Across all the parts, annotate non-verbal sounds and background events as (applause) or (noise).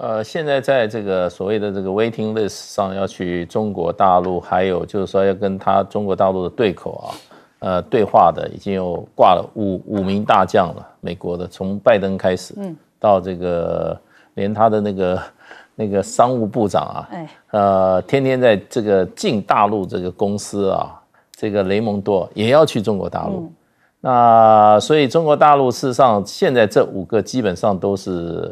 呃，现在在这个所谓的这个 waiting list 上要去中国大陆，还有就是说要跟他中国大陆的对口啊，呃，对话的已经有挂了五五名大将了，美国的从拜登开始，嗯，到这个连他的那个 (laughs) 那个商务部长啊，哎，呃，天天在这个进大陆这个公司啊，这个雷蒙多也要去中国大陆，那所以中国大陆事实上现在这五个基本上都是。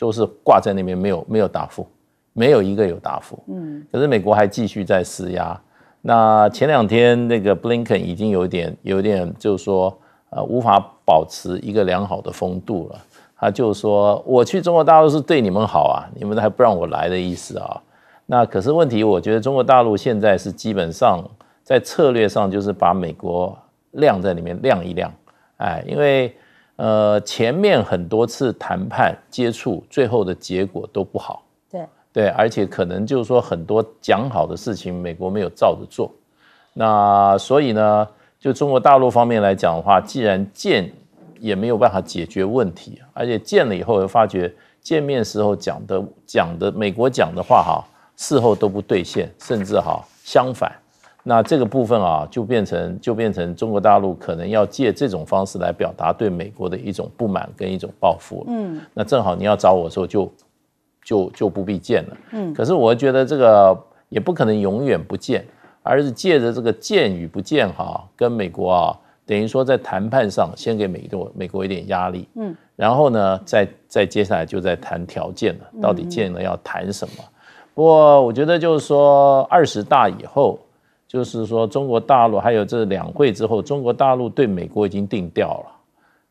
就是挂在那边没有没有答复，没有一个有答复。嗯，可是美国还继续在施压。那前两天那个布林肯已经有点有点，就是说呃无法保持一个良好的风度了。他就说我去中国大陆是对你们好啊，你们还不让我来的意思啊。那可是问题，我觉得中国大陆现在是基本上在策略上就是把美国晾在里面晾一晾，哎，因为。呃，前面很多次谈判接触，最后的结果都不好。对对，而且可能就是说，很多讲好的事情，美国没有照着做。那所以呢，就中国大陆方面来讲的话，既然见也没有办法解决问题，而且见了以后又发觉见面时候讲的讲的美国讲的话哈，事后都不兑现，甚至哈相反。那这个部分啊，就变成就变成中国大陆可能要借这种方式来表达对美国的一种不满跟一种报复了。嗯，那正好你要找我的时候就就就不必见了。嗯，可是我觉得这个也不可能永远不见，而是借着这个见与不见哈，跟美国啊，等于说在谈判上先给美国美国一点压力。嗯，然后呢，再再接下来就在谈条件了，到底见了要谈什么？不过我觉得就是说二十大以后。就是说，中国大陆还有这两会之后，中国大陆对美国已经定调了，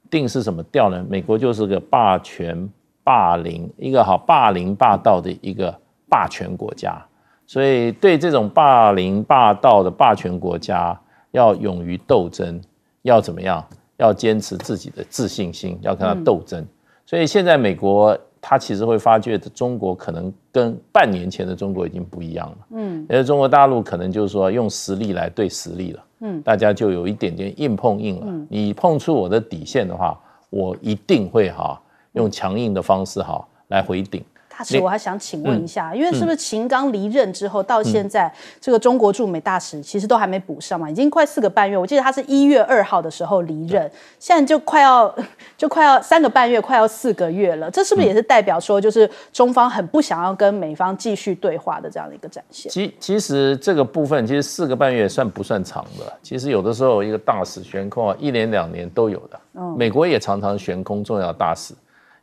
定是什么调呢？美国就是个霸权、霸凌，一个好霸凌霸道的一个霸权国家。所以，对这种霸凌霸道的霸权国家，要勇于斗争，要怎么样？要坚持自己的自信心，要跟他斗争。所以，现在美国。他其实会发觉，中国可能跟半年前的中国已经不一样了。嗯，而且中国大陆可能就是说用实力来对实力了。嗯，大家就有一点点硬碰硬了。你碰触我的底线的话，我一定会哈用强硬的方式哈来回顶。大使，我还想请问一下，因为是不是秦刚离任之后，到现在这个中国驻美大使其实都还没补上嘛？已经快四个半月。我记得他是一月二号的时候离任，现在就快要 (laughs) 就快要三个半月，快要四个月了。这是不是也是代表说，就是中方很不想要跟美方继续对话的这样的一个展现？其其实这个部分，其实四个半月算不算长的？其实有的时候一个大使悬空啊，一年两年都有的。嗯，美国也常常悬空重要大使。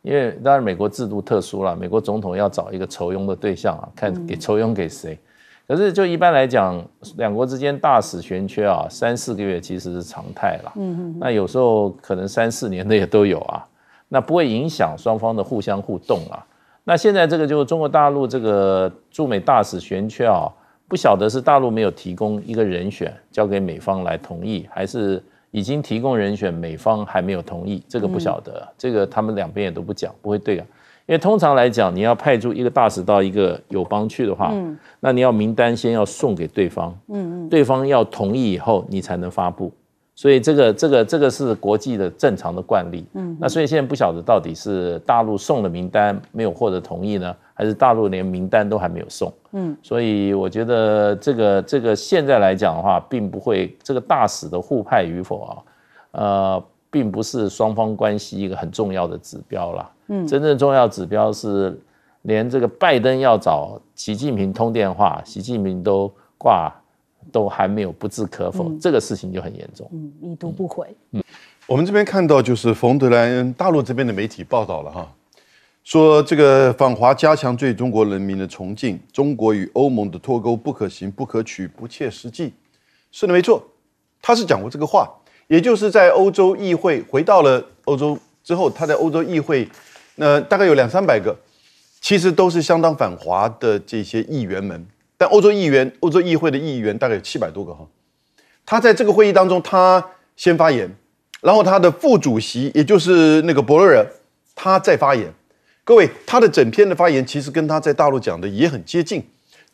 因为当然美国制度特殊了，美国总统要找一个酬庸的对象啊，看给酬庸给谁。可是就一般来讲，两国之间大使悬缺啊，三四个月其实是常态了。嗯嗯。那有时候可能三四年的也都有啊，那不会影响双方的互相互动啊。那现在这个就是中国大陆这个驻美大使悬缺啊，不晓得是大陆没有提供一个人选交给美方来同意，还是？已经提供人选，美方还没有同意，这个不晓得，这个他们两边也都不讲，不会对啊。因为通常来讲，你要派出一个大使到一个友邦去的话，那你要名单先要送给对方，对方要同意以后，你才能发布。所以这个这个这个是国际的正常的惯例，嗯，那所以现在不晓得到底是大陆送了名单没有获得同意呢，还是大陆连名单都还没有送，嗯，所以我觉得这个这个现在来讲的话，并不会这个大使的互派与否啊，呃，并不是双方关系一个很重要的指标啦。嗯，真正重要指标是连这个拜登要找习近平通电话，习近平都挂。都还没有不置可否，这个事情就很严重。嗯，已读不回。嗯，我们这边看到就是冯德莱恩大陆这边的媒体报道了哈，说这个访华加强对中国人民的崇敬，中国与欧盟的脱钩不可行、不可取、不切实际。是的没错，他是讲过这个话，也就是在欧洲议会回到了欧洲之后，他在欧洲议会，那大概有两三百个，其实都是相当反华的这些议员们。但欧洲议员，欧洲议会的议员大概有七百多个哈，他在这个会议当中，他先发言，然后他的副主席，也就是那个博洛尔，他在发言。各位，他的整篇的发言其实跟他在大陆讲的也很接近，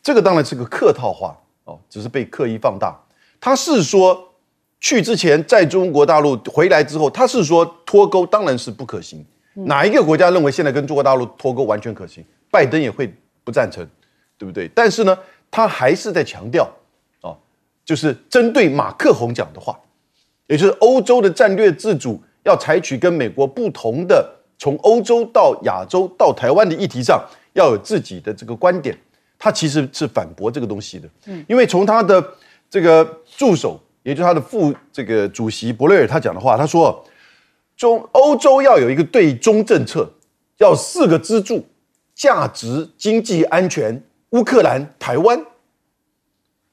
这个当然是个客套话哦，只是被刻意放大。他是说，去之前在中国大陆回来之后，他是说脱钩当然是不可行。哪一个国家认为现在跟中国大陆脱钩完全可行？拜登也会不赞成，对不对？但是呢？他还是在强调，啊，就是针对马克宏讲的话，也就是欧洲的战略自主要采取跟美国不同的，从欧洲到亚洲到台湾的议题上要有自己的这个观点。他其实是反驳这个东西的，嗯，因为从他的这个助手，也就是他的副这个主席伯雷尔他讲的话，他说中欧洲要有一个对中政策，要四个支柱：价值、经济、安全。乌克兰、台湾，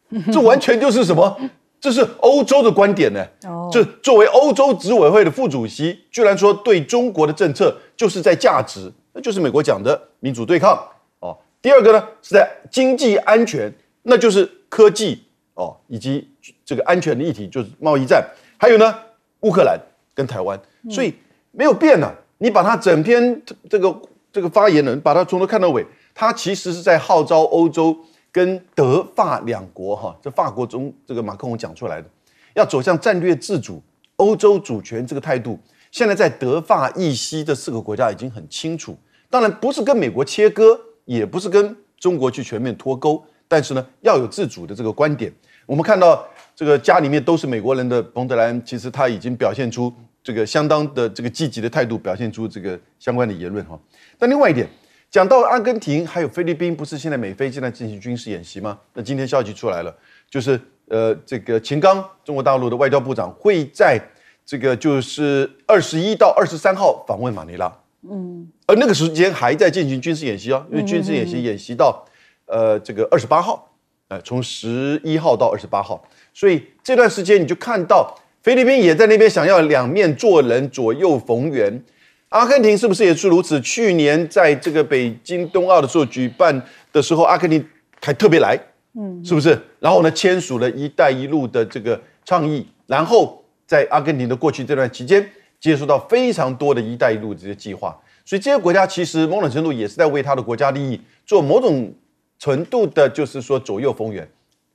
(laughs) 这完全就是什么？这是欧洲的观点呢？这作为欧洲执委会的副主席，居然说对中国的政策就是在价值，那就是美国讲的民主对抗哦。第二个呢是在经济安全，那就是科技哦，以及这个安全的议题就是贸易战。还有呢，乌克兰跟台湾，所以没有变的。你把他整篇这个这个发言人，把他从头看到尾。他其实是在号召欧洲跟德法两国哈，这法国中这个马克龙讲出来的，要走向战略自主、欧洲主权这个态度，现在在德法意西这四个国家已经很清楚。当然不是跟美国切割，也不是跟中国去全面脱钩，但是呢要有自主的这个观点。我们看到这个家里面都是美国人的彭德莱恩，其实他已经表现出这个相当的这个积极的态度，表现出这个相关的言论哈。但另外一点。讲到阿根廷，还有菲律宾，不是现在美菲正在进行军事演习吗？那今天消息出来了，就是呃，这个秦刚，中国大陆的外交部长会在这个就是二十一到二十三号访问马尼拉，嗯，而那个时间还在进行军事演习哦，因为军事演习演习到，呃，这个二十八号，呃，从十一号到二十八号，所以这段时间你就看到菲律宾也在那边想要两面做人，左右逢源。阿根廷是不是也是如此？去年在这个北京冬奥的时候举办的时候，阿根廷还特别来，嗯，是不是？然后呢，签署了一带一路的这个倡议。然后在阿根廷的过去这段期间，接触到非常多的一带一路这些计划。所以这些国家其实某种程度也是在为他的国家利益做某种程度的，就是说左右逢源。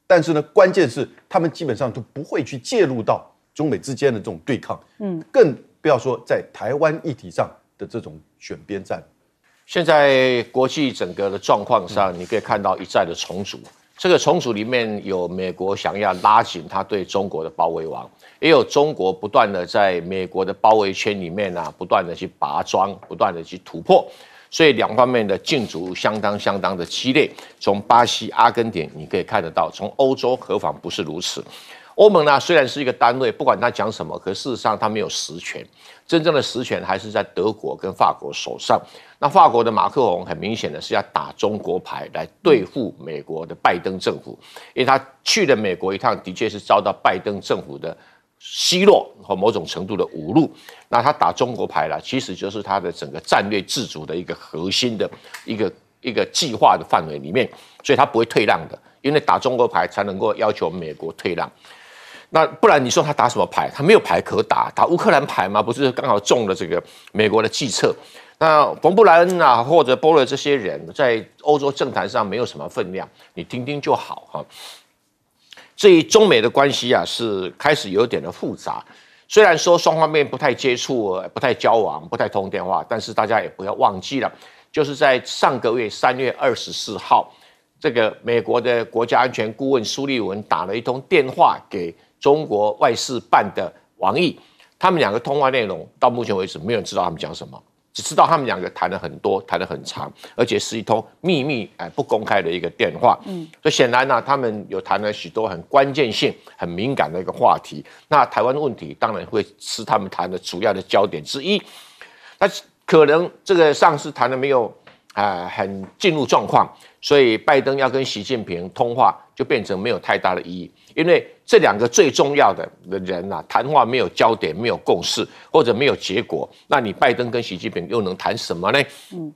但是呢，关键是他们基本上都不会去介入到中美之间的这种对抗，嗯，更。不要说在台湾议题上的这种选边站，现在国际整个的状况上，你可以看到一再的重组。这个重组里面有美国想要拉紧他对中国的包围网，也有中国不断的在美国的包围圈里面啊，不断的去拔桩，不断的去突破。所以两方面的竞逐相当相当的激烈。从巴西、阿根廷，你可以看得到；从欧洲，何妨不是如此？欧盟呢虽然是一个单位，不管他讲什么，可事实上他没有实权，真正的实权还是在德国跟法国手上。那法国的马克龙很明显的是要打中国牌来对付美国的拜登政府，因为他去了美国一趟，的确是遭到拜登政府的奚落和某种程度的侮辱。那他打中国牌了，其实就是他的整个战略自主的一个核心的一个一个计划的范围里面，所以他不会退让的，因为打中国牌才能够要求美国退让。那不然你说他打什么牌？他没有牌可打，打乌克兰牌吗？不是刚好中了这个美国的计策？那冯布莱恩啊，或者波勒这些人在欧洲政坛上没有什么分量，你听听就好哈。至于中美的关系啊，是开始有点的复杂。虽然说双方面不太接触，不太交往，不太通电话，但是大家也不要忘记了，就是在上个月三月二十四号，这个美国的国家安全顾问苏利文打了一通电话给。中国外事办的王毅，他们两个通话内容到目前为止，没有人知道他们讲什么，只知道他们两个谈了很多，谈得很长，而且是一通秘密哎不公开的一个电话。嗯，所以显然呢，他们有谈了许多很关键性、很敏感的一个话题。那台湾问题当然会是他们谈的主要的焦点之一。那可能这个上次谈的没有啊，很进入状况，所以拜登要跟习近平通话就变成没有太大的意义。因为这两个最重要的人呐，谈话没有焦点，没有共识，或者没有结果，那你拜登跟习近平又能谈什么呢？嗯，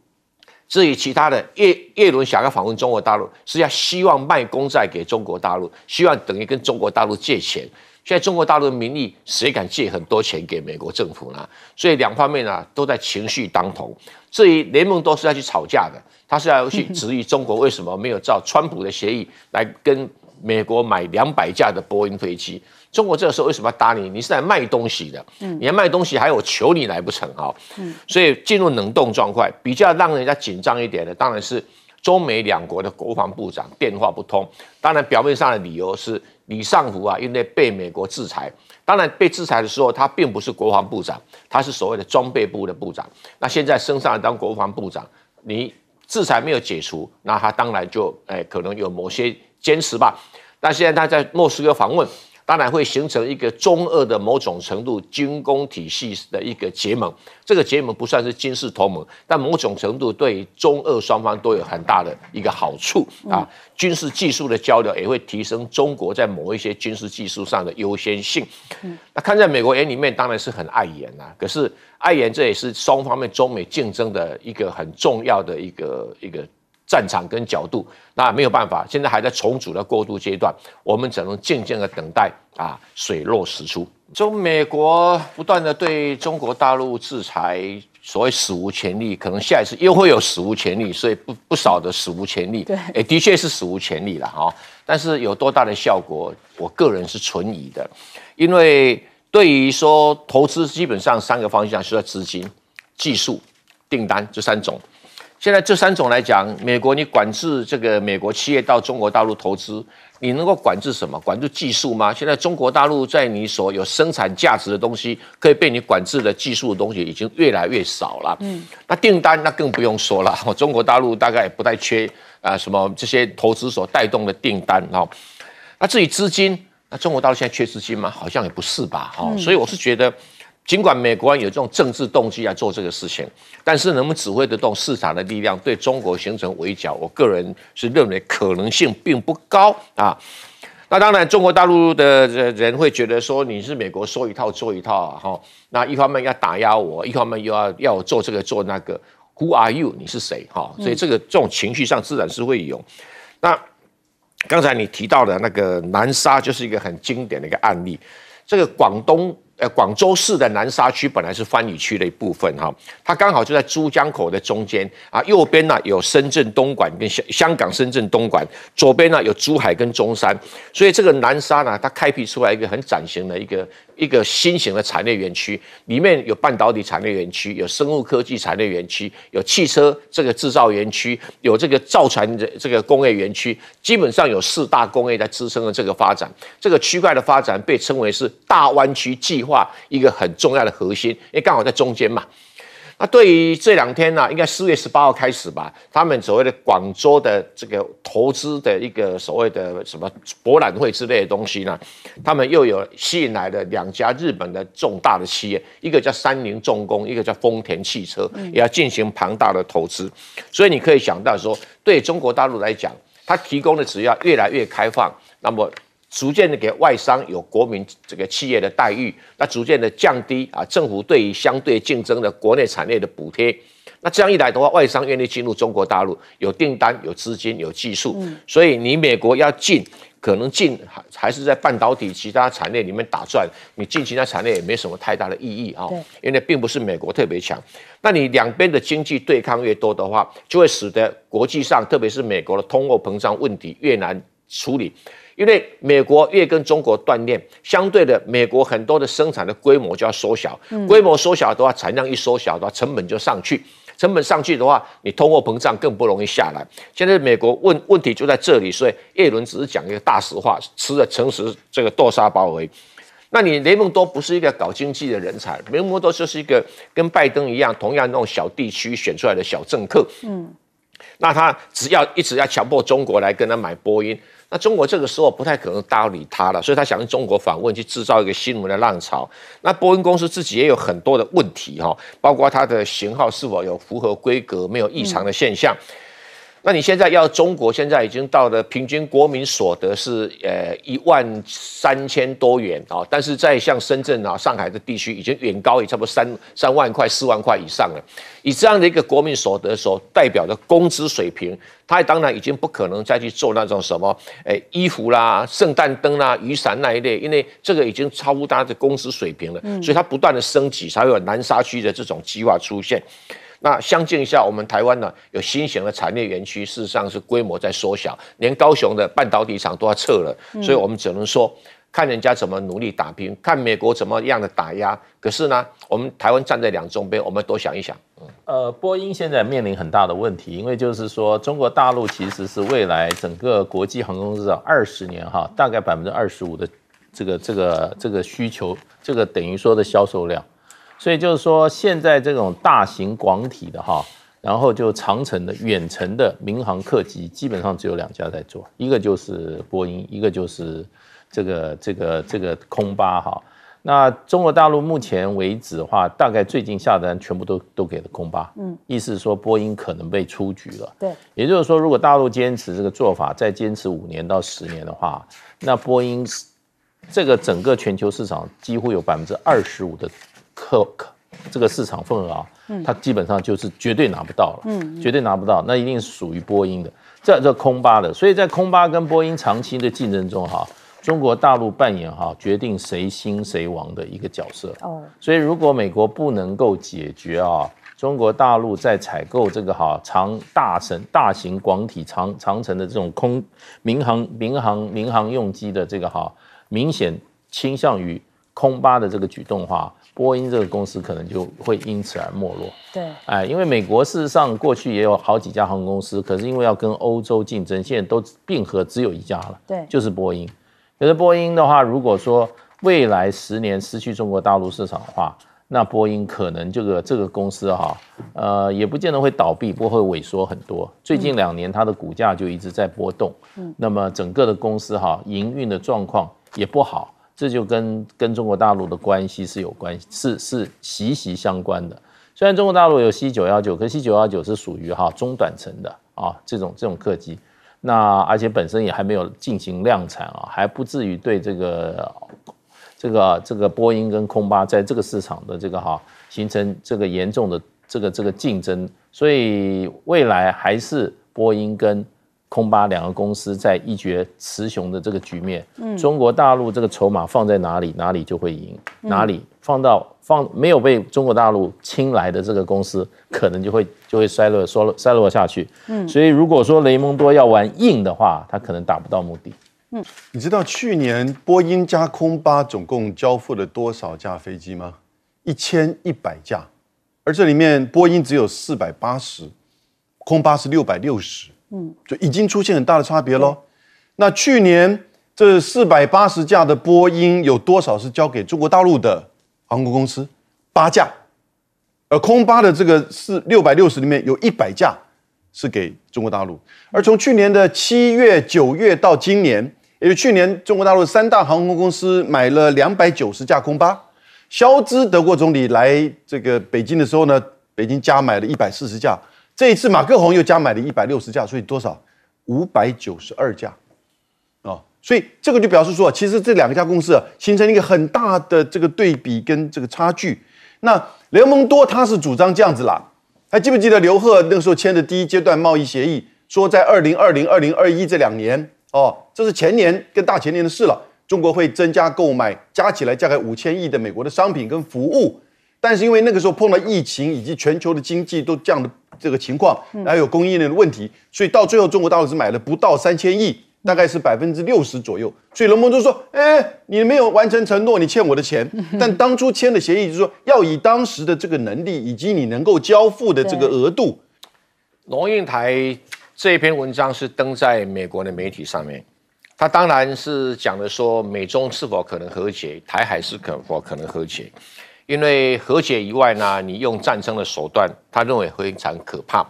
至于其他的，耶耶伦想要访问中国大陆，是要希望卖公债给中国大陆，希望等于跟中国大陆借钱。现在中国大陆的民意，谁敢借很多钱给美国政府呢？所以两方面呢都在情绪当头。至于联盟，都是要去吵架的，他是要去质疑中国为什么没有照川普的协议来跟。美国买两百架的波音飞机，中国这个时候为什么要打你？你是来卖东西的，你要卖东西，还有求你来不成啊？所以进入能冻状态，比较让人家紧张一点的，当然是中美两国的国防部长电话不通。当然表面上的理由是李尚福啊，因为被美国制裁。当然被制裁的时候，他并不是国防部长，他是所谓的装备部的部长。那现在升上来当国防部长，你制裁没有解除，那他当然就哎可能有某些。坚持吧。但现在他在莫斯科访问，当然会形成一个中俄的某种程度军工体系的一个结盟。这个结盟不算是军事同盟，但某种程度对中俄双方都有很大的一个好处啊。军事技术的交流也会提升中国在某一些军事技术上的优先性。那看在美国眼里面当然是很碍眼呐。可是碍眼，这也是双方面中美竞争的一个很重要的一个一个。战场跟角度，那没有办法，现在还在重组的过渡阶段，我们只能静静的等待啊，水落石出。中美国不断的对中国大陆制裁，所谓史无前例，可能下一次又会有史无前例，所以不不少的史无前例，对，哎，的确是史无前例了哈。但是有多大的效果，我个人是存疑的，因为对于说投资，基本上三个方向需要资金、技术、订单这三种。现在这三种来讲，美国你管制这个美国企业到中国大陆投资，你能够管制什么？管制技术吗？现在中国大陆在你所有生产价值的东西，可以被你管制的技术的东西已经越来越少了。嗯，那订单那更不用说了，(laughs) 中国大陆大概也不太缺啊什么这些投资所带动的订单哦。那至于资金，那中国大陆现在缺资金吗？好像也不是吧。好，所以我是觉得。尽管美国人有这种政治动机来做这个事情，但是能不能指挥得动市场的力量对中国形成围剿？我个人是认为可能性并不高啊。那当然，中国大陆的人会觉得说你是美国说一套做一套啊，哈。那一方面要打压我，一方面又要要做这个做那个。Who are you？你是谁？哈。所以这个这种情绪上自然是会有。那刚才你提到的那个南沙就是一个很经典的一个案例，这个广东。呃，广州市的南沙区本来是番禺区的一部分哈，它刚好就在珠江口的中间啊，右边呢有深圳东莞跟香香港深圳东莞，左边呢有珠海跟中山，所以这个南沙呢，它开辟出来一个很崭新的一个。一个新型的产业园区，里面有半导体产业园区，有生物科技产业园区，有汽车这个制造园区，有这个造船的这个工业园区，基本上有四大工业在支撑了这个发展。这个区块的发展被称为是大湾区计划一个很重要的核心，因为刚好在中间嘛。那对于这两天呢，应该四月十八号开始吧，他们所谓的广州的这个投资的一个所谓的什么博览会之类的东西呢，他们又有吸引来了两家日本的重大的企业，一个叫三菱重工，一个叫丰田汽车，也要进行庞大的投资，所以你可以想到说，对中国大陆来讲，它提供的只要越来越开放，那么。逐渐的给外商有国民这个企业的待遇，那逐渐的降低啊，政府对于相对竞争的国内产业的补贴，那这样一来的话，外商愿意进入中国大陆，有订单、有资金、有技术，所以你美国要进，可能进还还是在半导体其他产业里面打转，你进其他产业也没什么太大的意义啊，因为并不是美国特别强，那你两边的经济对抗越多的话，就会使得国际上特别是美国的通货膨胀问题越难。处理，因为美国越跟中国锻炼，相对的美国很多的生产的规模就要缩小，规模缩小的话，产量一缩小的话，成本就上去，成本上去的话，你通货膨胀更不容易下来。现在美国问问题就在这里，所以耶伦只是讲一个大实话，吃的诚实，这个豆沙包围。那你雷蒙多不是一个搞经济的人才，雷蒙多就是一个跟拜登一样，同样那种小地区选出来的小政客。嗯，那他只要一直要强迫中国来跟他买波音。那中国这个时候不太可能搭理他了，所以他想用中国访问，去制造一个新闻的浪潮。那波音公司自己也有很多的问题哈，包括它的型号是否有符合规格，没有异常的现象。那你现在要中国现在已经到了平均国民所得是呃一万三千多元啊，但是在像深圳啊、上海的地区已经远高于差不多三三万块、四万块以上了。以这样的一个国民所得所代表的工资水平，它当然已经不可能再去做那种什么诶衣服啦、圣诞灯啦、雨伞那一类，因为这个已经超乎他的工资水平了。嗯，所以它不断的升级，才有南沙区的这种计划出现。那相较一下，我们台湾呢有新型的产业园区，事实上是规模在缩小，连高雄的半导体厂都要撤了，所以我们只能说看人家怎么努力打拼，看美国怎么样的打压。可是呢，我们台湾站在两中边，我们多想一想。呃，波音现在面临很大的问题，因为就是说，中国大陆其实是未来整个国际航空市场二十年哈，大概百分之二十五的这个这个这个需求，这个等于说的销售量。所以就是说，现在这种大型广体的哈，然后就长城的、远程的民航客机，基本上只有两家在做，一个就是波音，一个就是这个这个这个空巴哈。那中国大陆目前为止的话，大概最近下单全部都都给了空巴，嗯，意思说波音可能被出局了。对，也就是说，如果大陆坚持这个做法，再坚持五年到十年的话，那波音这个整个全球市场几乎有百分之二十五的。客客，这个市场份额啊，它基本上就是绝对拿不到了，绝对拿不到，那一定是属于波音的，这这空巴的，所以在空巴跟波音长期的竞争中哈，中国大陆扮演哈决定谁兴谁亡的一个角色。哦，所以如果美国不能够解决啊，中国大陆在采购这个哈长大神大型广体长长程的这种空民航民航民航用机的这个哈，明显倾向于。空巴的这个举动，哈，波音这个公司可能就会因此而没落。对，哎，因为美国事实上过去也有好几家航空公司，可是因为要跟欧洲竞争，现在都并合，只有一家了。对，就是波音。可是波音的话，如果说未来十年失去中国大陆市场的话，那波音可能这个这个公司哈，呃，也不见得会倒闭，不会萎缩很多。最近两年它的股价就一直在波动，嗯，那么整个的公司哈，营运的状况也不好。这就跟跟中国大陆的关系是有关系，是是息息相关的。虽然中国大陆有 C 九幺九，可 C 九幺九是属于哈中短程的啊这种这种客机，那而且本身也还没有进行量产啊，还不至于对这个这个这个波音跟空巴在这个市场的这个哈形成这个严重的这个这个竞争，所以未来还是波音跟。空巴两个公司在一决雌雄的这个局面，中国大陆这个筹码放在哪里，哪里就会赢，哪里放到放没有被中国大陆侵来的这个公司，可能就会就会衰落衰落衰落下去。嗯，所以如果说雷蒙多要玩硬的话，他可能达不到目的。嗯，你知道去年波音加空巴总共交付了多少架飞机吗？一千一百架，而这里面波音只有四百八十，空巴是六百六十。嗯，就已经出现很大的差别喽。那去年这四百八十架的波音有多少是交给中国大陆的航空公司？八架，而空巴的这个是六百六十里面有一百架是给中国大陆。而从去年的七月九月到今年，也就去年中国大陆三大航空公司买了两百九十架空巴。肖兹德国总理来这个北京的时候呢，北京加买了一百四十架。这一次，马克宏又加买了一百六十架，所以多少五百九十二架啊？所以这个就表示说，其实这两家公司形成一个很大的这个对比跟这个差距。那雷蒙多他是主张这样子啦，还记不记得刘贺那个时候签的第一阶段贸易协议，说在二零二零、二零二一这两年哦，这是前年跟大前年的事了，中国会增加购买，加起来大概五千亿的美国的商品跟服务。但是因为那个时候碰到疫情以及全球的经济都降的。这个情况，还有供应链的问题，所以到最后中国大陆只买了不到三千亿，大概是百分之六十左右。所以龙蒙就说：“哎，你没有完成承诺，你欠我的钱。(laughs) ”但当初签的协议就是说，要以当时的这个能力以及你能够交付的这个额度。龙应台这篇文章是登在美国的媒体上面，他当然是讲的说，美中是否可能和解，台海是否可能和解。因为和解以外呢，你用战争的手段，他认为非常可怕。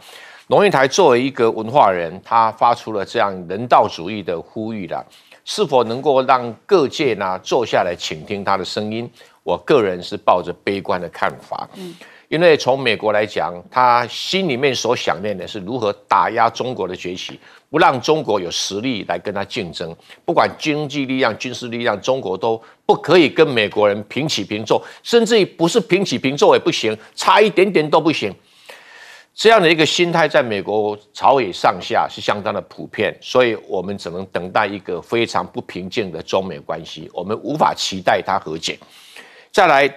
龙应台作为一个文化人，他发出了这样人道主义的呼吁了，是否能够让各界呢坐下来倾听他的声音？我个人是抱着悲观的看法。嗯。因为从美国来讲，他心里面所想念的是如何打压中国的崛起，不让中国有实力来跟他竞争。不管经济力量、军事力量，中国都不可以跟美国人平起平坐，甚至于不是平起平坐也不行，差一点点都不行。这样的一个心态，在美国朝野上下是相当的普遍，所以我们只能等待一个非常不平静的中美关系。我们无法期待它和解。再来，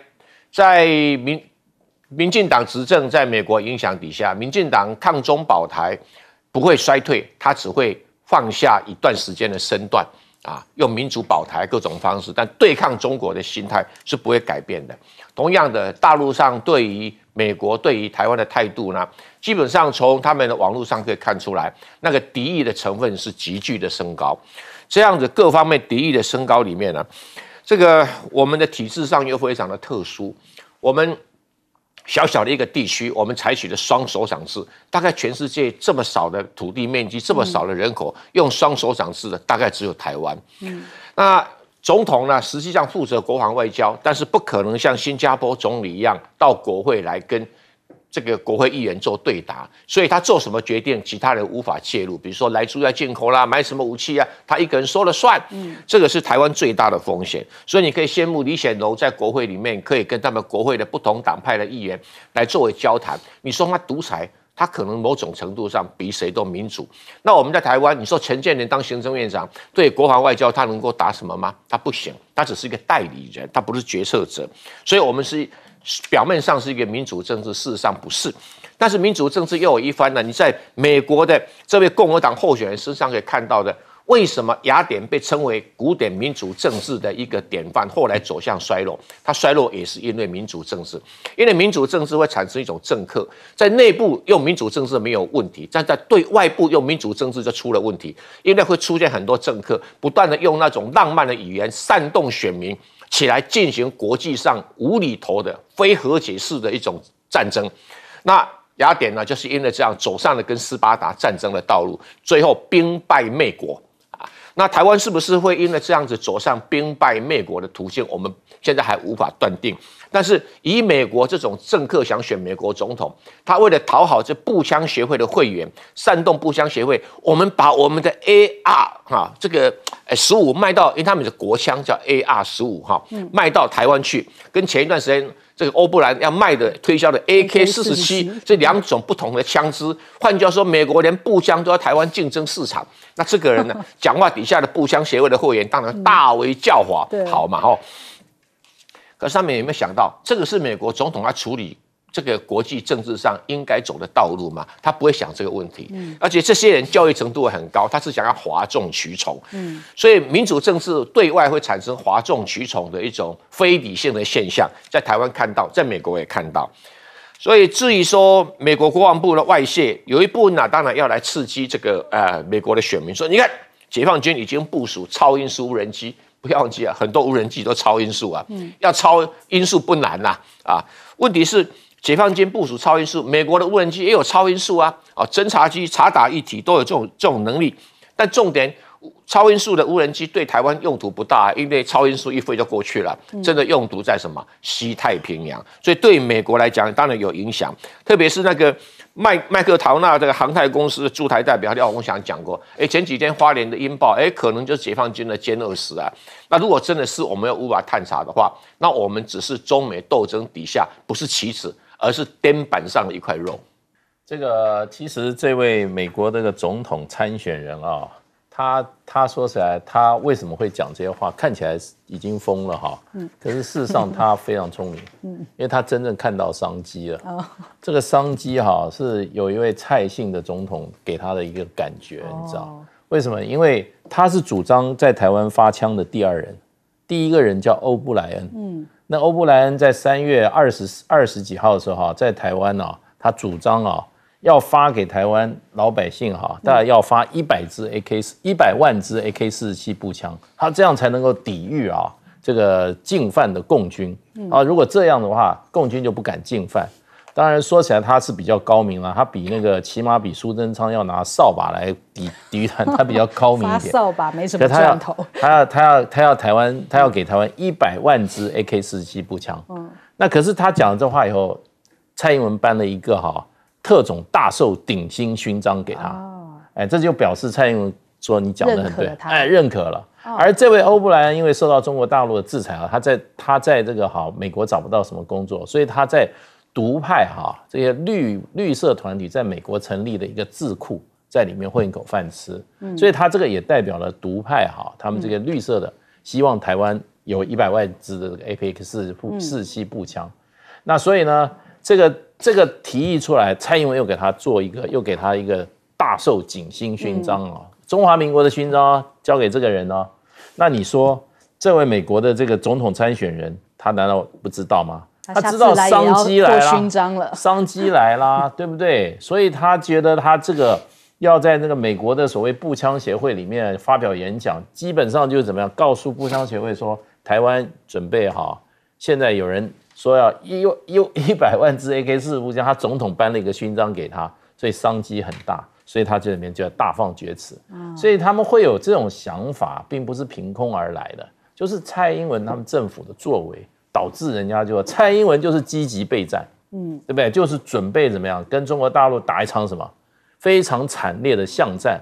在民。民进党执政在美国影响底下，民进党抗中保台不会衰退，它只会放下一段时间的身段啊，用民主保台各种方式，但对抗中国的心态是不会改变的。同样的，大陆上对于美国、对于台湾的态度呢，基本上从他们的网络上可以看出来，那个敌意的成分是急剧的升高。这样子各方面敌意的升高里面呢，这个我们的体制上又非常的特殊，我们。小小的一个地区，我们采取的双手掌式，大概全世界这么少的土地面积，这么少的人口，用双手掌式的大概只有台湾。嗯，那总统呢，实际上负责国防外交，但是不可能像新加坡总理一样到国会来跟。这个国会议员做对答，所以他做什么决定，其他人无法介入。比如说来住要进口啦，买什么武器啊，他一个人说了算。嗯，这个是台湾最大的风险。所以你可以羡慕李显龙在国会里面可以跟他们国会的不同党派的议员来作为交谈。你说他独裁，他可能某种程度上比谁都民主。那我们在台湾，你说陈建年当行政院长，对国防外交他能够打什么吗？他不行，他只是一个代理人，他不是决策者。所以我们是。表面上是一个民主政治，事实上不是。但是民主政治又有一番呢。你在美国的这位共和党候选人身上可以看到的，为什么雅典被称为古典民主政治的一个典范？后来走向衰落，它衰落也是因为民主政治，因为民主政治会产生一种政客，在内部用民主政治没有问题，但在对外部用民主政治就出了问题，因为会出现很多政客不断的用那种浪漫的语言煽动选民。起来进行国际上无厘头的非和解式的一种战争，那雅典呢，就是因为这样走上了跟斯巴达战争的道路，最后兵败灭国。那台湾是不是会因为这样子走上兵败灭国的途径？我们现在还无法断定。但是以美国这种政客想选美国总统，他为了讨好这步枪协会的会员，煽动步枪协会，我们把我们的 A R 哈这个十五卖到，因为他们的国枪叫 A R 十五哈，卖到台湾去，跟前一段时间这个欧布兰要卖的推销的 A K 四十七这两种不同的枪支，换句话说，美国连步枪都要台湾竞争市场。那这个人呢，(laughs) 讲话底下的步枪协会的会员当然大为叫好，好嘛吼。可上面有没有想到，这个是美国总统他处理这个国际政治上应该走的道路嘛？他不会想这个问题。嗯。而且这些人教育程度很高，他是想要哗众取宠。嗯。所以民主政治对外会产生哗众取宠的一种非理性的现象，在台湾看到，在美国也看到。所以至于说美国国防部的外泄，有一部分呐，当然要来刺激这个呃美国的选民，说你看解放军已经部署超音速无人机，不要忘记啊，很多无人机都超音速啊，嗯，(laughs) 要超音速不难呐，啊，问题是解放军部署超音速，美国的无人机也有超音速啊，啊，侦察机察打一体都有这种这种能力，但重点。超音速的无人机对台湾用途不大，因为超音速一飞就过去了。真的用途在什么？西太平洋。所以对美国来讲当然有影响，特别是那个麦麦克唐纳这个航太公司的驻台代表廖傲祥讲过。哎，前几天花莲的音爆，哎，可能就是解放军的歼二十啊。那如果真的是我们要无法探查的话，那我们只是中美斗争底下不是棋子，而是砧板上的一块肉。这个其实这位美国这个总统参选人啊。他他说起来，他为什么会讲这些话？看起来是已经疯了哈。嗯。可是事实上，他非常聪明。(laughs) 嗯。因为他真正看到商机了。哦。这个商机哈，是有一位蔡姓的总统给他的一个感觉，你知道？为什么？因为他是主张在台湾发枪的第二人，第一个人叫欧布莱恩。嗯。那欧布莱恩在三月二十二十几号的时候哈，在台湾啊，他主张啊。要发给台湾老百姓哈，大概要发一百支 AK 四，一百万支 AK 四十七步枪，他这样才能够抵御啊这个进犯的共军啊。如果这样的话，共军就不敢进犯。当然说起来他是比较高明了，他比那个起码比苏贞昌要拿扫把来抵抵御他，他比较高明一点。(laughs) 扫把没什么头。他要他要他要台湾，他要给台湾一百万支 AK 四十七步枪。嗯，那可是他讲了这话以后，蔡英文搬了一个哈。特种大受顶新勋章给他，哎，这就表示蔡英文说你讲的很对，哎，认可了。而这位欧布莱因为受到中国大陆的制裁啊，他在他在这个好美国找不到什么工作，所以他在独派哈这些绿绿色团体在美国成立的一个智库，在里面混一口饭吃，所以他这个也代表了独派哈他们这个绿色的希望台湾有一百万支的 A P X 四四系步枪，那所以呢这个。这个提议出来，蔡英文又给他做一个，又给他一个大受锦星勋章啊，中华民国的勋章交给这个人呢？那你说，这位美国的这个总统参选人，他难道不知道吗？他知道商机来了，商机来啦，(laughs) 对不对？所以他觉得他这个要在那个美国的所谓步枪协会里面发表演讲，基本上就是怎么样告诉步枪协会说，台湾准备好，现在有人。说要又又一百万支 AK 四步枪，他总统颁了一个勋章给他，所以商机很大，所以他这里面就要大放厥词。所以他们会有这种想法，并不是凭空而来的，就是蔡英文他们政府的作为导致人家就蔡英文就是积极备战，嗯，对不对？就是准备怎么样跟中国大陆打一场什么非常惨烈的巷战，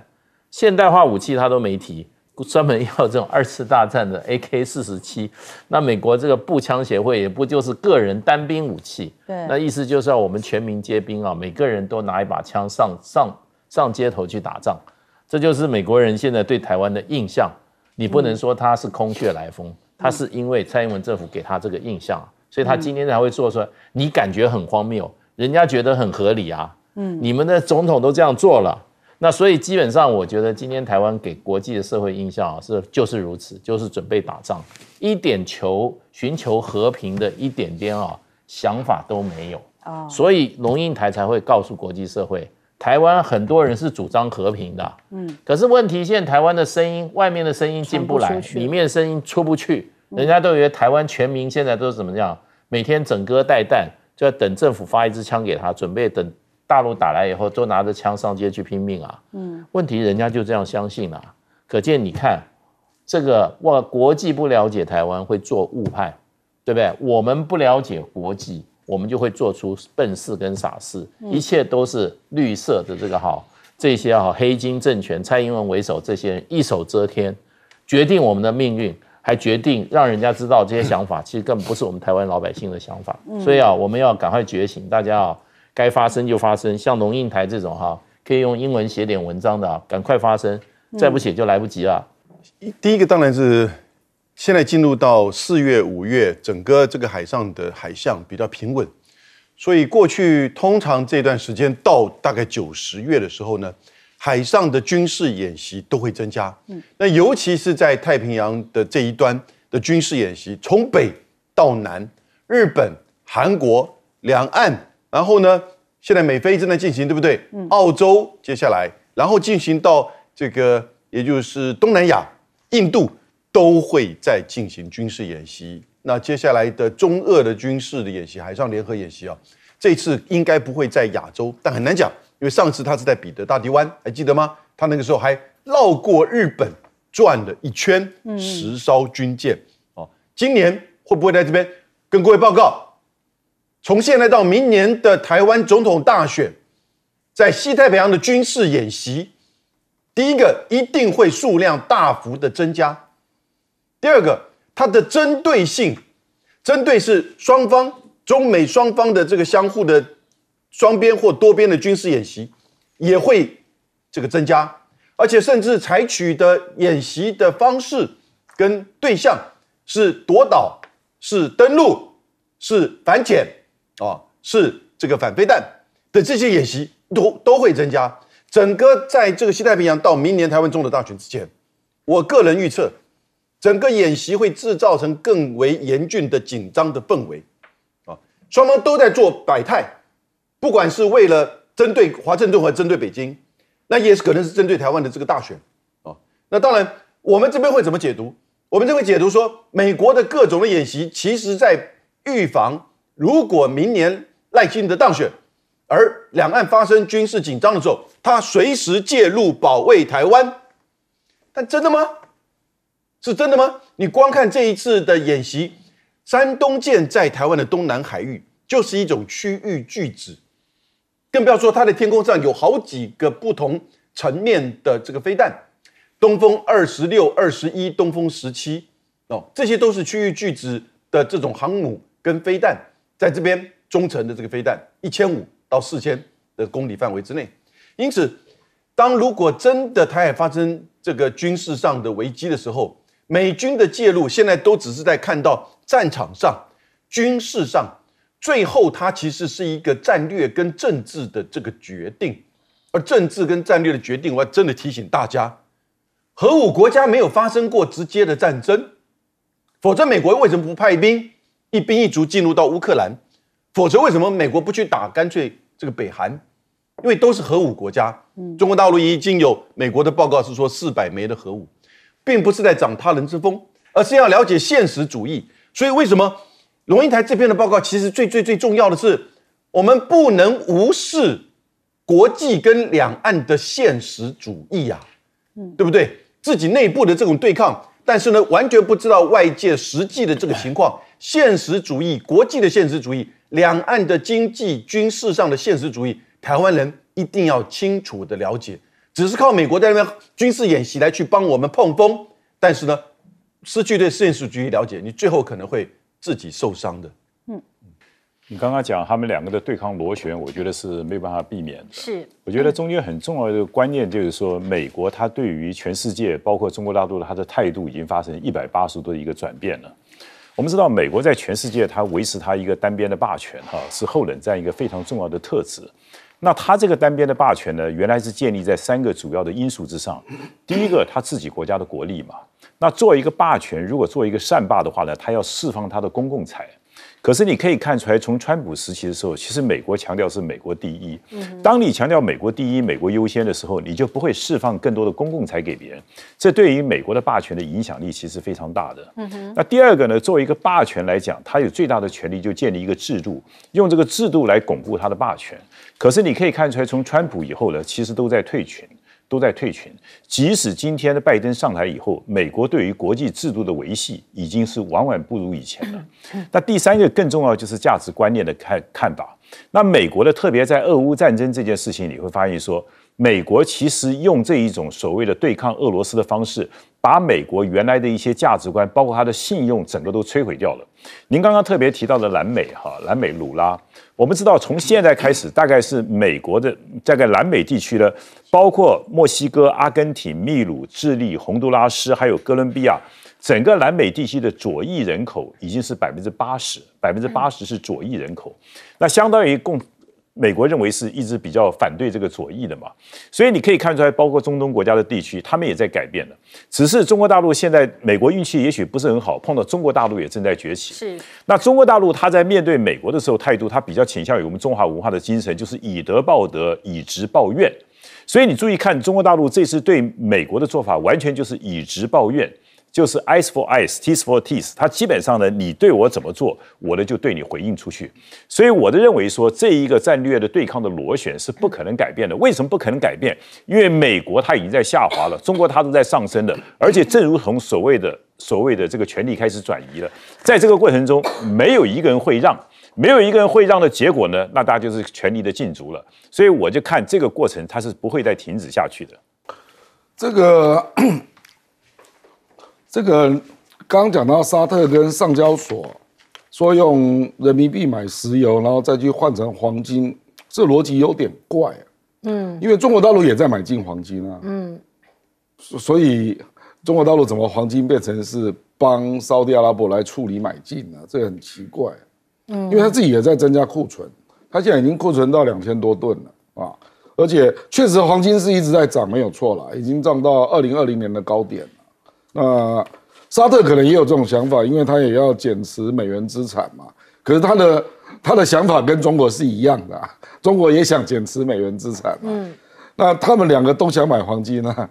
现代化武器他都没提。专门要这种二次大战的 A K 四十七，那美国这个步枪协会也不就是个人单兵武器？对，那意思就是要我们全民皆兵啊，每个人都拿一把枪上上上街头去打仗。这就是美国人现在对台湾的印象。你不能说他是空穴来风，他是因为蔡英文政府给他这个印象，所以他今天才会做出。你感觉很荒谬，人家觉得很合理啊。嗯，你们的总统都这样做了。那所以基本上，我觉得今天台湾给国际的社会印象啊，是就是如此，就是准备打仗，一点求寻求和平的一点点啊想法都没有啊。所以龙应台才会告诉国际社会，台湾很多人是主张和平的。嗯。可是问题现在台湾的声音，外面的声音进不来，里面声音出不去，人家都觉得台湾全民现在都是怎么样？每天整戈待旦，就要等政府发一支枪给他，准备等。大陆打来以后，都拿着枪上街去拼命啊！嗯，问题人家就这样相信啊，可见你看，这个哇，国际不了解台湾会做误判，对不对？我们不了解国际，我们就会做出笨事跟傻事。一切都是绿色的这个哈，这些哈黑金政权，蔡英文为首这些人一手遮天，决定我们的命运，还决定让人家知道这些想法，其实根本不是我们台湾老百姓的想法。所以啊，我们要赶快觉醒，大家啊！该发生就发生。像龙应台这种哈，可以用英文写点文章的赶快发生，再不写就来不及了。第一个当然是现在进入到四月、五月，整个这个海上的海象比较平稳，所以过去通常这段时间到大概九十月的时候呢，海上的军事演习都会增加。嗯，那尤其是在太平洋的这一端的军事演习，从北到南，日本、韩国、两岸。然后呢？现在美菲正在进行，对不对？澳洲接下来，然后进行到这个，也就是东南亚、印度都会在进行军事演习。那接下来的中俄的军事的演习，海上联合演习啊，这次应该不会在亚洲，但很难讲，因为上次他是在彼得大帝湾，还记得吗？他那个时候还绕过日本转了一圈，实烧军舰啊。今年会不会在这边？跟各位报告。从现在到明年的台湾总统大选，在西太平洋的军事演习，第一个一定会数量大幅的增加；第二个，它的针对性，针对是双方中美双方的这个相互的双边或多边的军事演习，也会这个增加，而且甚至采取的演习的方式跟对象是夺岛、是登陆、是反潜。啊，是这个反飞弹的这些演习都都会增加，整个在这个西太平洋到明年台湾中的大选之前，我个人预测，整个演习会制造成更为严峻的紧张的氛围。啊，双方都在做百态，不管是为了针对华盛顿和针对北京，那也是可能是针对台湾的这个大选。啊，那当然我们这边会怎么解读？我们这边解读说，美国的各种的演习其实在预防。如果明年赖清德当选，而两岸发生军事紧张的时候，他随时介入保卫台湾，但真的吗？是真的吗？你光看这一次的演习，山东舰在台湾的东南海域，就是一种区域拒止，更不要说它的天空上有好几个不同层面的这个飞弹，东风二十六、二十一、东风十七，哦，这些都是区域拒止的这种航母跟飞弹。在这边中程的这个飞弹，一千五到四千的公里范围之内。因此，当如果真的台海发生这个军事上的危机的时候，美军的介入现在都只是在看到战场上军事上，最后它其实是一个战略跟政治的这个决定。而政治跟战略的决定，我要真的提醒大家，核武国家没有发生过直接的战争，否则美国为什么不派兵？一兵一卒进入到乌克兰，否则为什么美国不去打？干脆这个北韩，因为都是核武国家。中国大陆已经有美国的报告是说四百枚的核武，并不是在长他人之风，而是要了解现实主义。所以为什么龙应台这篇的报告，其实最最最重要的是，我们不能无视国际跟两岸的现实主义啊，对不对？自己内部的这种对抗，但是呢，完全不知道外界实际的这个情况。现实主义，国际的现实主义，两岸的经济、军事上的现实主义，台湾人一定要清楚的了解。只是靠美国在那边军事演习来去帮我们碰风，但是呢，失去对现实主义了解，你最后可能会自己受伤的。嗯，你刚刚讲他们两个的对抗螺旋，我觉得是没办法避免的。是，我觉得中间很重要的一个观念就是说，美国它对于全世界，包括中国大陆的它的态度，已经发生一百八十度的一个转变了。我们知道，美国在全世界，它维持它一个单边的霸权，哈，是后冷这样一个非常重要的特质。那它这个单边的霸权呢，原来是建立在三个主要的因素之上。第一个，它自己国家的国力嘛。那做一个霸权，如果做一个善霸的话呢，它要释放它的公共财。可是你可以看出来，从川普时期的时候，其实美国强调是美国第一。当你强调美国第一、美国优先的时候，你就不会释放更多的公共财给别人。这对于美国的霸权的影响力其实非常大的。那第二个呢，作为一个霸权来讲，它有最大的权利就建立一个制度，用这个制度来巩固它的霸权。可是你可以看出来，从川普以后呢，其实都在退群。都在退群，即使今天的拜登上台以后，美国对于国际制度的维系已经是往往不如以前了。那第三个更重要就是价值观念的看看到，那美国的特别在俄乌战争这件事情，你会发现说。美国其实用这一种所谓的对抗俄罗斯的方式，把美国原来的一些价值观，包括它的信用，整个都摧毁掉了。您刚刚特别提到的南美，哈，南美鲁拉，我们知道从现在开始，大概是美国的这个南美地区呢，包括墨西哥、阿根廷、秘鲁、智利、洪都拉斯，还有哥伦比亚，整个南美地区的左翼人口已经是百分之八十，百分之八十是左翼人口，那相当于共。美国认为是一直比较反对这个左翼的嘛，所以你可以看出来，包括中东国家的地区，他们也在改变的。只是中国大陆现在美国运气也许不是很好，碰到中国大陆也正在崛起。是，那中国大陆他在面对美国的时候态度，他比较倾向于我们中华文化的精神，就是以德报德，以直报怨。所以你注意看中国大陆这次对美国的做法，完全就是以直报怨。就是 eyes for eyes, teeth for teeth。它基本上呢，你对我怎么做，我的就对你回应出去。所以我的认为说，这一个战略的对抗的螺旋是不可能改变的。为什么不可能改变？因为美国它已经在下滑了，中国它都在上升的。而且正如同所谓的所谓的这个权力开始转移了，在这个过程中，没有一个人会让，没有一个人会让的结果呢，那大家就是权力的尽足了。所以我就看这个过程，它是不会再停止下去的。这个。这个刚讲到沙特跟上交所说用人民币买石油，然后再去换成黄金，这逻辑有点怪啊。嗯，因为中国大陆也在买进黄金啊。嗯，所以中国大陆怎么黄金变成是帮沙特阿拉伯来处理买进呢？这很奇怪。嗯，因为他自己也在增加库存，他现在已经库存到两千多吨了啊。而且确实黄金是一直在涨，没有错了，已经涨到二零二零年的高点。那沙特可能也有这种想法，因为他也要减持美元资产嘛。可是他的他的想法跟中国是一样的，中国也想减持美元资产嘛。嗯。那他们两个都想买黄金呢，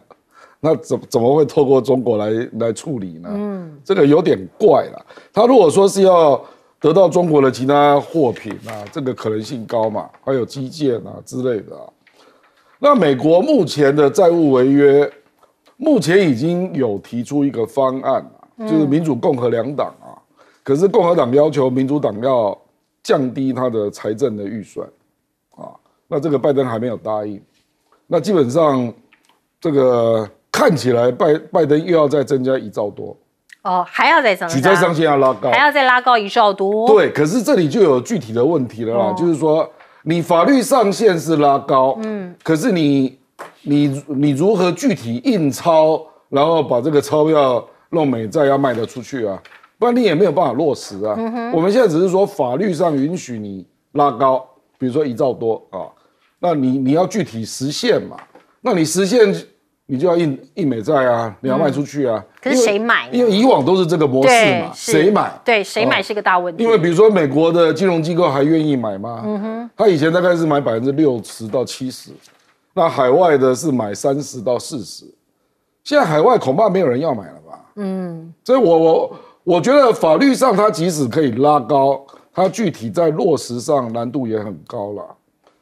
那怎怎么会透过中国来来处理呢？嗯，这个有点怪了。他如果说是要得到中国的其他货品啊，这个可能性高嘛，还有基建啊之类的啊。那美国目前的债务违约。目前已经有提出一个方案就是民主共和两党啊，可是共和党要求民主党要降低他的财政的预算，啊，那这个拜登还没有答应，那基本上这个看起来拜拜登又要再增加一兆多哦，还要再增举债上限要拉高，还要再拉高一兆多。对，可是这里就有具体的问题了啦，就是说你法律上限是拉高，嗯，可是你。你你如何具体印钞，然后把这个钞票弄美债要卖得出去啊？不然你也没有办法落实啊。我们现在只是说法律上允许你拉高，比如说一兆多啊，那你你要具体实现嘛？那你实现，你就要印印美债啊，你要卖出去啊。可是谁买？因为以往都是这个模式嘛，谁买？对，谁买是个大问题。因为比如说美国的金融机构还愿意买吗？嗯哼，他以前大概是买百分之六十到七十。那海外的是买三十到四十，现在海外恐怕没有人要买了吧？嗯，所以我我我觉得法律上它即使可以拉高，它具体在落实上难度也很高了。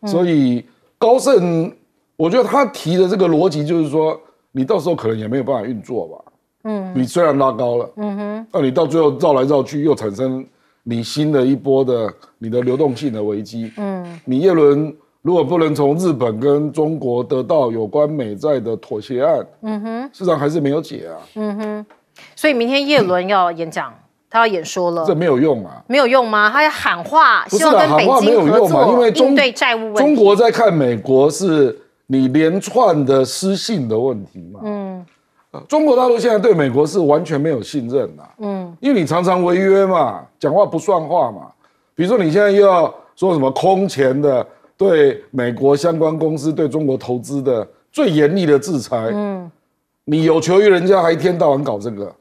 所以高盛，我觉得他提的这个逻辑就是说，你到时候可能也没有办法运作吧？嗯，你虽然拉高了，嗯哼，那你到最后绕来绕去又产生你新的一波的你的流动性的危机。嗯，米耶伦。如果不能从日本跟中国得到有关美债的妥协案，嗯哼，市场还是没有解啊，嗯哼，所以明天叶伦要演讲，他要演说了，这没有用啊，没有用吗？他要喊话，希望跟喊话没有用嘛，因为中对债务问题，中国在看美国是你连串的失信的问题嘛，嗯，中国大陆现在对美国是完全没有信任啊，嗯，因为你常常违约嘛，讲话不算话嘛，比如说你现在又要说什么空前的。对美国相关公司对中国投资的最严厉的制裁，嗯，你有求于人家，还一天到晚搞这个，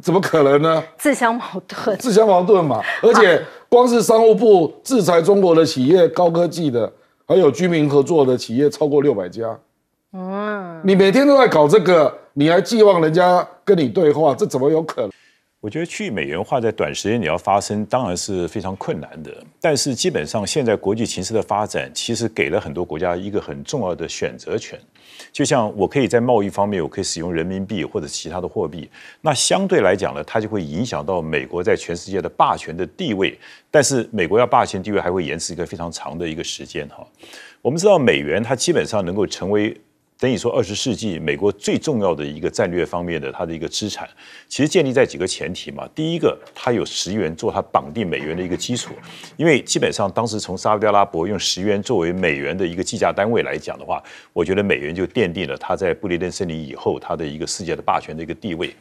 怎么可能呢？自相矛盾，自相矛盾嘛。而且光是商务部制裁中国的企业，高科技的还有居民合作的企业超过六百家，嗯，你每天都在搞这个，你还寄望人家跟你对话，这怎么有可能？我觉得去美元化在短时间你要发生，当然是非常困难的。但是基本上现在国际形势的发展，其实给了很多国家一个很重要的选择权。就像我可以在贸易方面，我可以使用人民币或者其他的货币。那相对来讲呢，它就会影响到美国在全世界的霸权的地位。但是美国要霸权地位，还会延迟一个非常长的一个时间哈。我们知道美元它基本上能够成为。等于说，二十世纪美国最重要的一个战略方面的它的一个资产，其实建立在几个前提嘛。第一个，它有石元做它绑定美元的一个基础，因为基本上当时从沙特阿拉伯用石元作为美元的一个计价单位来讲的话，我觉得美元就奠定了它在布雷顿森林以后它的一个世界的霸权的一个地位。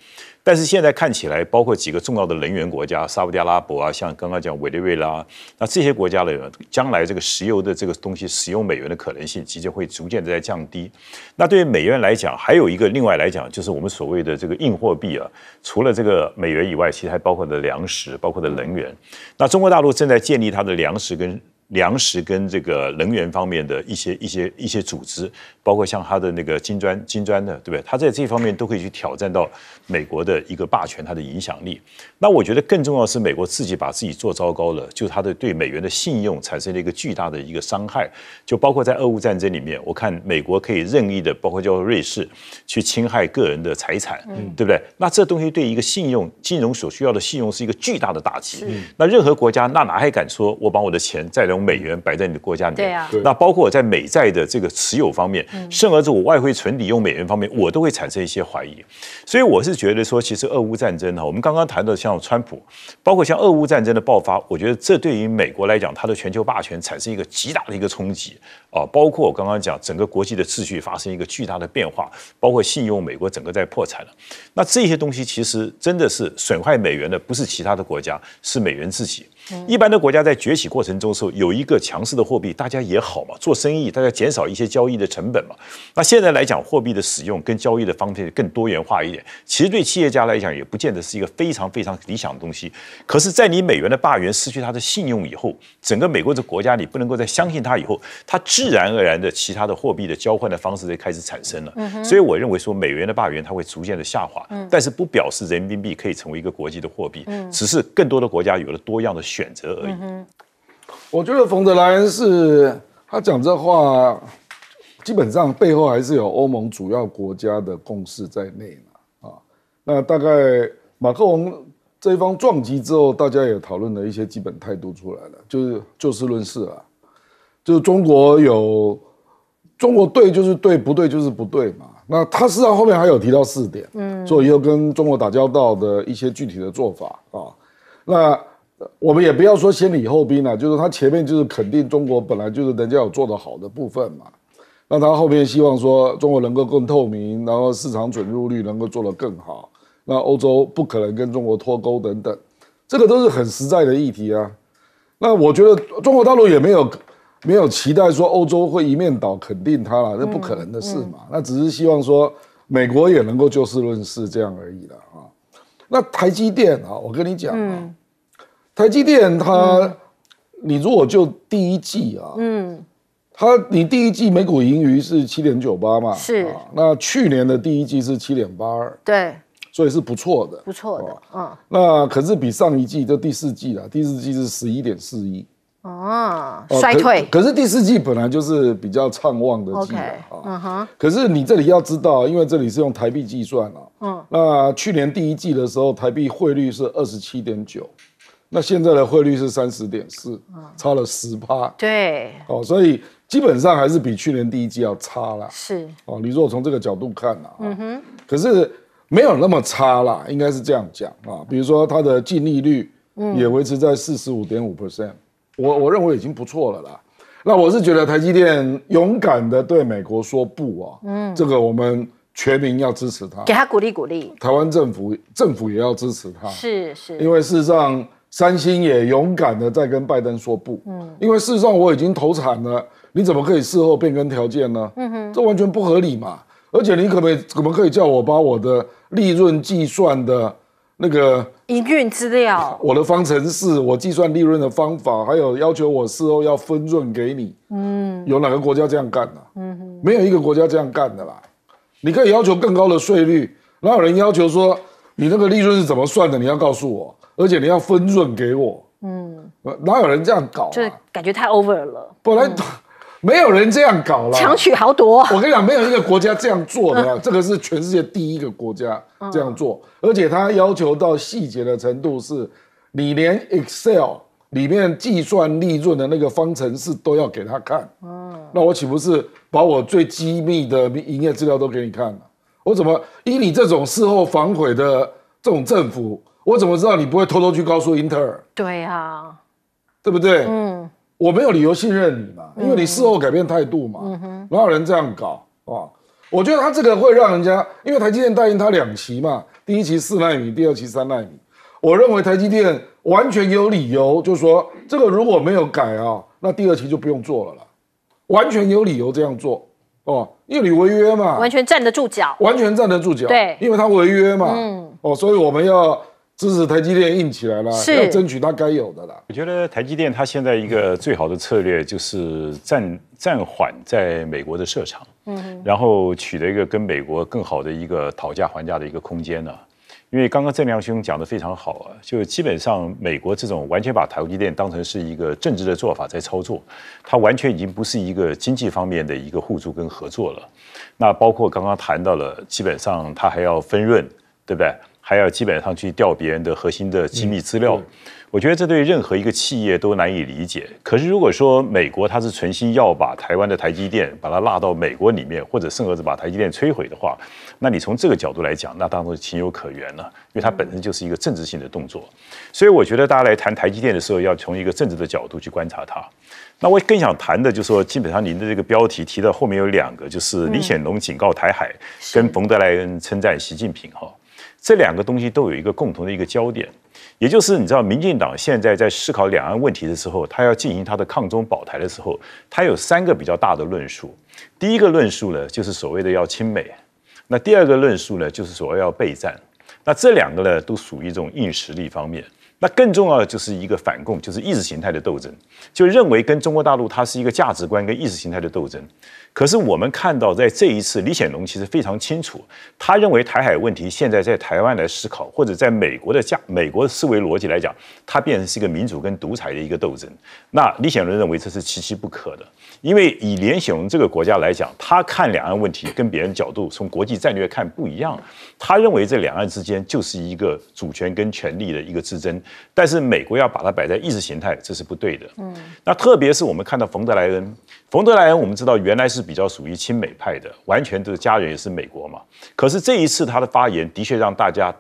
但是现在看起来，包括几个重要的能源国家，沙特阿拉伯啊，像刚刚讲委内瑞拉，那这些国家的将来这个石油的这个东西使用美元的可能性，其实会逐渐的在降低。那对于美元来讲，还有一个另外来讲，就是我们所谓的这个硬货币啊，除了这个美元以外，其实还包括的粮食，包括的能源。那中国大陆正在建立它的粮食跟。粮食跟这个能源方面的一些一些一些组织，包括像他的那个金砖金砖的，对不对？他在这方面都可以去挑战到美国的一个霸权，他的影响力。那我觉得更重要是美国自己把自己做糟糕了，就他的对美元的信用产生了一个巨大的一个伤害。就包括在俄乌战争里面，我看美国可以任意的，包括叫瑞士去侵害个人的财产，对不对？那这东西对一个信用金融所需要的信用是一个巨大的打击。那任何国家那哪还敢说我把我的钱在？美元摆在你的国家里面，那包括我在美债的这个持有方面，甚而至我外汇存底用美元方面，我都会产生一些怀疑。所以我是觉得说，其实俄乌战争哈，我们刚刚谈到像川普，包括像俄乌战争的爆发，我觉得这对于美国来讲，它的全球霸权产生一个极大的一个冲击啊。包括我刚刚讲，整个国际的秩序发生一个巨大的变化，包括信用，美国整个在破产了。那这些东西其实真的是损害美元的，不是其他的国家，是美元自己。一般的国家在崛起过程中时候有一个强势的货币，大家也好嘛，做生意大家减少一些交易的成本嘛。那现在来讲，货币的使用跟交易的方式更多元化一点，其实对企业家来讲也不见得是一个非常非常理想的东西。可是，在你美元的霸权失去它的信用以后，整个美国这国家你不能够再相信它以后，它自然而然的其他的货币的交换的方式就开始产生了。所以我认为说，美元的霸权它会逐渐的下滑，但是不表示人民币可以成为一个国际的货币，只是更多的国家有了多样的。选择而已。我觉得冯德莱恩是他讲这话，基本上背后还是有欧盟主要国家的共识在内嘛。啊，那大概马克龙这一方撞击之后，大家也讨论了一些基本态度出来了，就是就事论事了。就是中国有中国对就是对，不对就是不对嘛。那他实际上后面还有提到四点，嗯，做以后跟中国打交道的一些具体的做法啊。那我们也不要说先礼后兵了，就是他前面就是肯定中国本来就是人家有做得好的部分嘛，那他后面希望说中国能够更透明，然后市场准入率能够做得更好，那欧洲不可能跟中国脱钩等等，这个都是很实在的议题啊。那我觉得中国大陆也没有没有期待说欧洲会一面倒肯定他了，那不可能的事嘛，那只是希望说美国也能够就事论事这样而已了啊。那台积电啊，我跟你讲啊。台积电，它，你如果就第一季啊，嗯，它你第一季每股盈余是七点九八嘛，是，那去年的第一季是七点八二，对，所以是不错的，不错的，嗯，那可是比上一季这第四季啊，第四季是十一点四一，哦，衰退，可是第四季本来就是比较畅旺的季啊，嗯哼，可是你这里要知道，因为这里是用台币计算啊。嗯，那去年第一季的时候，台币汇率是二十七点九。那现在的汇率是三十点四，差了十趴。对，哦，所以基本上还是比去年第一季要差了。是，哦，你果从这个角度看啊，嗯哼，可是没有那么差啦，应该是这样讲啊。比如说它的净利率也维持在四十五点五 percent，我我认为已经不错了啦。那我是觉得台积电勇敢的对美国说不啊，嗯，这个我们全民要支持他，给他鼓励鼓励。台湾政府政府也要支持他，是是，因为事实上。三星也勇敢的在跟拜登说不，嗯，因为事实上我已经投产了，你怎么可以事后变更条件呢？嗯哼，这完全不合理嘛！而且你可不可以，我们可以叫我把我的利润计算的那个营运资料、我的方程式、我计算利润的方法，还有要求我事后要分润给你，嗯，有哪个国家这样干的？嗯哼，没有一个国家这样干的啦！你可以要求更高的税率，哪有人要求说你那个利润是怎么算的？你要告诉我。而且你要分润给我，嗯，哪有人这样搞？就感觉太 over 了。本来没有人这样搞了，强取豪夺。我跟你讲，没有一个国家这样做的，这个是全世界第一个国家这样做。而且他要求到细节的程度是，你连 Excel 里面计算利润的那个方程式都要给他看。嗯，那我岂不是把我最机密的营业资料都给你看了？我怎么以你这种事后反悔的这种政府？我怎么知道你不会偷偷去告诉英特尔？对呀，对不对？嗯，我没有理由信任你嘛，因为你事后改变态度嘛。嗯哼，哪有人这样搞？啊？我觉得他这个会让人家，因为台积电答应他两期嘛，第一期四纳米，第二期三纳米。我认为台积电完全有理由，就是说这个如果没有改啊，那第二期就不用做了啦，完全有理由这样做。哦，因为你违约嘛，完全站得住脚，完全站得住脚。对，因为他违约嘛，嗯，哦，所以我们要。支持台积电硬起来了，要争取它该有的了。我觉得台积电它现在一个最好的策略就是暂暂缓在美国的设厂，嗯，然后取得一个跟美国更好的一个讨价还价的一个空间呢。因为刚刚郑良兄讲的非常好啊，就基本上美国这种完全把台积电当成是一个政治的做法在操作，它完全已经不是一个经济方面的一个互助跟合作了。那包括刚刚谈到了，基本上它还要分润，对不对？还要基本上去调别人的核心的机密资料，我觉得这对任何一个企业都难以理解。可是如果说美国它是存心要把台湾的台积电把它拉到美国里面，或者甚至把台积电摧毁的话，那你从这个角度来讲，那当中情有可原了，因为它本身就是一个政治性的动作。所以我觉得大家来谈台积电的时候，要从一个政治的角度去观察它。那我更想谈的就是说，基本上您的这个标题提到后面有两个，就是李显龙警告台海，跟冯德莱恩称赞习近平哈。这两个东西都有一个共同的一个焦点，也就是你知道，民进党现在在思考两岸问题的时候，他要进行他的抗中保台的时候，他有三个比较大的论述。第一个论述呢，就是所谓的要亲美；那第二个论述呢，就是所谓要备战。那这两个呢，都属于一种硬实力方面。那更重要的就是一个反共，就是意识形态的斗争，就认为跟中国大陆它是一个价值观跟意识形态的斗争。可是我们看到，在这一次李显龙其实非常清楚，他认为台海问题现在在台湾来思考，或者在美国的价、美国的思维逻辑来讲，它变成是一个民主跟独裁的一个斗争。那李显龙认为这是其其不可的，因为以连显龙这个国家来讲，他看两岸问题跟别人角度从国际战略看不一样，他认为这两岸之间就是一个主权跟权力的一个之争。但是美国要把它摆在意识形态，这是不对的。嗯，那特别是我们看到冯德莱恩，冯德莱恩我们知道原来是比较属于亲美派的，完全就是家人也是美国嘛。可是这一次他的发言的确让大家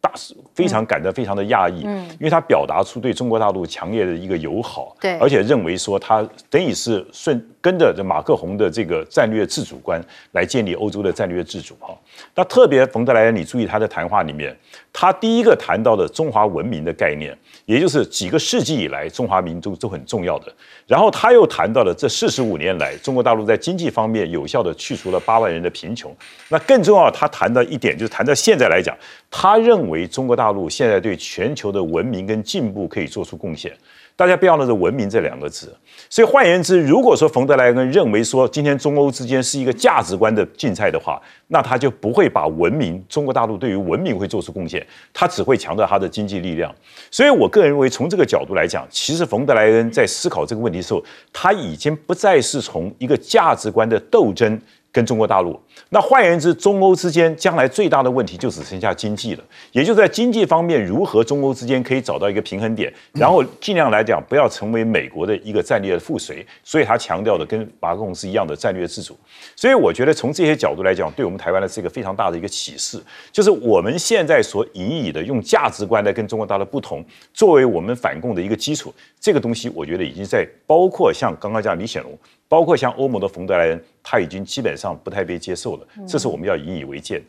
大失。非常感到非常的讶异，嗯，因为他表达出对中国大陆强烈的一个友好，对，而且认为说他等于是顺跟着这马克宏的这个战略自主观来建立欧洲的战略自主哈。那特别冯德莱恩，你注意他的谈话里面，他第一个谈到的中华文明的概念，也就是几个世纪以来中华民族都很重要的。然后他又谈到了这四十五年来中国大陆在经济方面有效的去除了八万人的贫穷。那更重要，他谈到一点，就是谈到现在来讲，他认为中国大。大陆现在对全球的文明跟进步可以做出贡献，大家不要那个“文明”这两个字。所以换言之，如果说冯德莱恩认为说今天中欧之间是一个价值观的竞赛的话，那他就不会把文明中国大陆对于文明会做出贡献，他只会强调他的经济力量。所以我个人认为，从这个角度来讲，其实冯德莱恩在思考这个问题的时候，他已经不再是从一个价值观的斗争。跟中国大陆，那换言之，中欧之间将来最大的问题就只剩下经济了。也就在经济方面，如何中欧之间可以找到一个平衡点，然后尽量来讲不要成为美国的一个战略的附随。所以他强调的跟马克龙是一样的战略自主。所以我觉得从这些角度来讲，对我们台湾呢是一个非常大的一个启示，就是我们现在所引以的用价值观来跟中国大陆不同作为我们反共的一个基础，这个东西我觉得已经在包括像刚刚讲李显龙，包括像欧盟的冯德莱恩。他已经基本上不太被接受了，这是我们要引以为戒的。